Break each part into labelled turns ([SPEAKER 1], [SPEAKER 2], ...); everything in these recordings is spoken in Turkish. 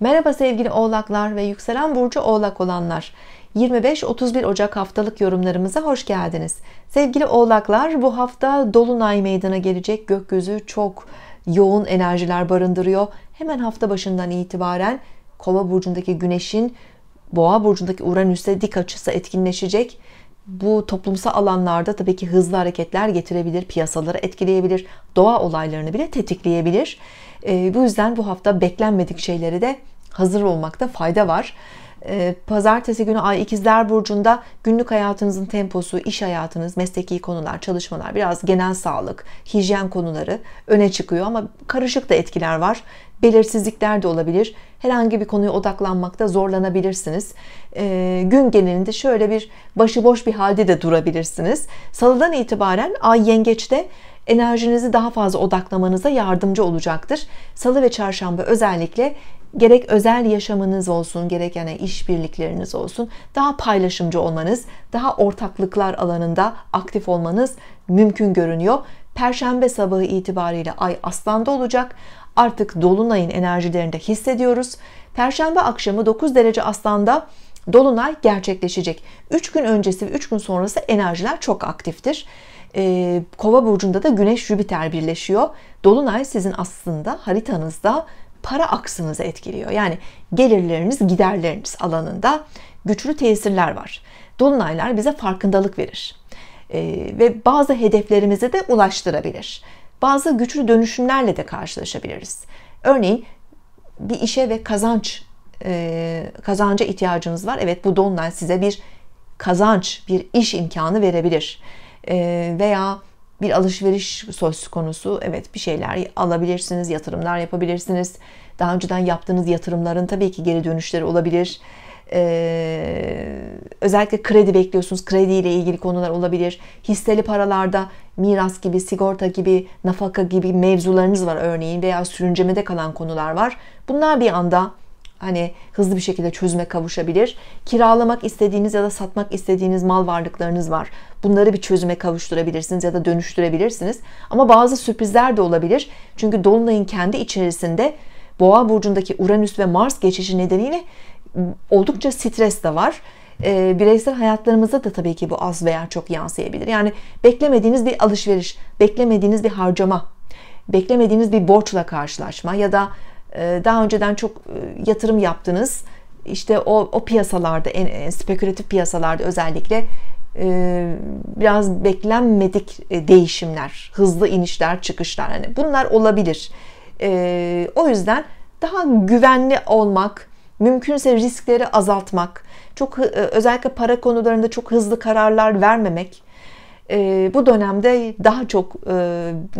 [SPEAKER 1] Merhaba sevgili oğlaklar ve yükselen burcu oğlak olanlar. 25-31 Ocak haftalık yorumlarımıza hoş geldiniz. Sevgili oğlaklar bu hafta Dolunay meydana gelecek gökyüzü çok yoğun enerjiler barındırıyor. Hemen hafta başından itibaren kova burcundaki güneşin boğa burcundaki uranüse dik açısı etkinleşecek bu toplumsal alanlarda tabii ki hızlı hareketler getirebilir, piyasaları etkileyebilir, doğa olaylarını bile tetikleyebilir. Ee, bu yüzden bu hafta beklenmedik şeyleri de hazır olmakta fayda var. Ee, pazartesi günü Ay ikizler Burcu'nda günlük hayatınızın temposu, iş hayatınız, mesleki konular, çalışmalar, biraz genel sağlık, hijyen konuları öne çıkıyor ama karışık da etkiler var. Belirsizlikler de olabilir. Herhangi bir konuya odaklanmakta zorlanabilirsiniz. Ee, gün genelinde şöyle bir başıboş bir halde de durabilirsiniz. Salıdan itibaren Ay Yengeç'te enerjinizi daha fazla odaklamanıza yardımcı olacaktır. Salı ve çarşamba özellikle gerek özel yaşamınız olsun, gerek yani iş birlikleriniz olsun, daha paylaşımcı olmanız, daha ortaklıklar alanında aktif olmanız mümkün görünüyor. Perşembe sabahı itibariyle ay aslanda olacak. Artık dolunayın enerjilerini de hissediyoruz. Perşembe akşamı 9 derece aslanda dolunay gerçekleşecek. 3 gün öncesi ve 3 gün sonrası enerjiler çok aktiftir. Ee, Kova burcunda da Güneş Jüpiter birleşiyor. Dolunay sizin aslında haritanızda para aksınızı etkiliyor. Yani gelirleriniz giderleriniz alanında güçlü tesirler var. Dolunaylar bize farkındalık verir e, ve bazı hedeflerimize de ulaştırabilir. Bazı güçlü dönüşümlerle de karşılaşabiliriz. Örneğin bir işe ve kazanç e, kazanca ihtiyacımız var. Evet bu dolunay size bir kazanç, bir iş imkanı verebilir. E, veya bir alışveriş söz konusu. Evet bir şeyler alabilirsiniz, yatırımlar yapabilirsiniz. Daha önceden yaptığınız yatırımların tabii ki geri dönüşleri olabilir. Ee, özellikle kredi bekliyorsunuz. Kredi ile ilgili konular olabilir. Hisseli paralarda miras gibi, sigorta gibi, nafaka gibi mevzularınız var örneğin veya sürüncemede kalan konular var. Bunlar bir anda hani hızlı bir şekilde çözüme kavuşabilir. Kiralamak istediğiniz ya da satmak istediğiniz mal varlıklarınız var. Bunları bir çözüme kavuşturabilirsiniz ya da dönüştürebilirsiniz. Ama bazı sürprizler de olabilir. Çünkü dolunayın kendi içerisinde Boğa burcundaki Uranüs ve Mars geçişi nedeniyle oldukça stres de var. Ee, bireysel hayatlarımızda da tabii ki bu az veya çok yansıyabilir. Yani beklemediğiniz bir alışveriş, beklemediğiniz bir harcama, beklemediğiniz bir borçla karşılaşma ya da ee, daha önceden çok e, yatırım yaptınız. İşte o, o piyasalarda, en, en spekülatif piyasalarda özellikle e, biraz beklenmedik e, değişimler, hızlı inişler, çıkışlar. Yani bunlar olabilir. O yüzden daha güvenli olmak, mümkünse riskleri azaltmak, çok özellikle para konularında çok hızlı kararlar vermemek bu dönemde daha çok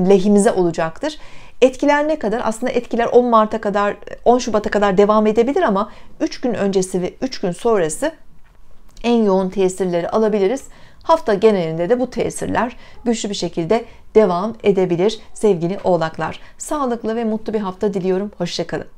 [SPEAKER 1] lehimize olacaktır. Etkiler ne kadar? Aslında etkiler 10 Mart'a kadar 10 Şubat'a kadar devam edebilir ama 3 gün öncesi ve 3 gün sonrası en yoğun tesirleri alabiliriz. Hafta genelinde de bu tesirler güçlü bir şekilde devam edebilir sevgili oğlaklar. Sağlıklı ve mutlu bir hafta diliyorum. Hoşçakalın.